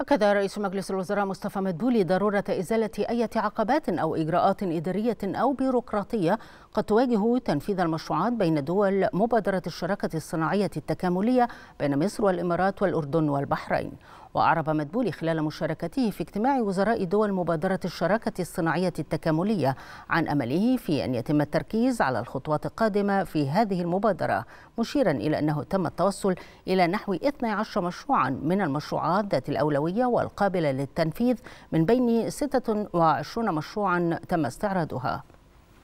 أكد رئيس مجلس الوزراء مصطفى مدبولي ضرورة إزالة أي عقبات أو إجراءات إدارية أو بيروقراطية قد تواجه تنفيذ المشروعات بين دول مبادرة الشراكة الصناعية التكاملية بين مصر والإمارات والأردن والبحرين وأعرب مدبولي خلال مشاركته في اجتماع وزراء دول مبادرة الشراكة الصناعية التكاملية عن أمله في أن يتم التركيز على الخطوات القادمة في هذه المبادرة مشيرا إلى أنه تم التوصل إلى نحو 12 مشروعا من المشروعات ذات الأولوية والقابلة للتنفيذ من بين 26 مشروعا تم استعراضها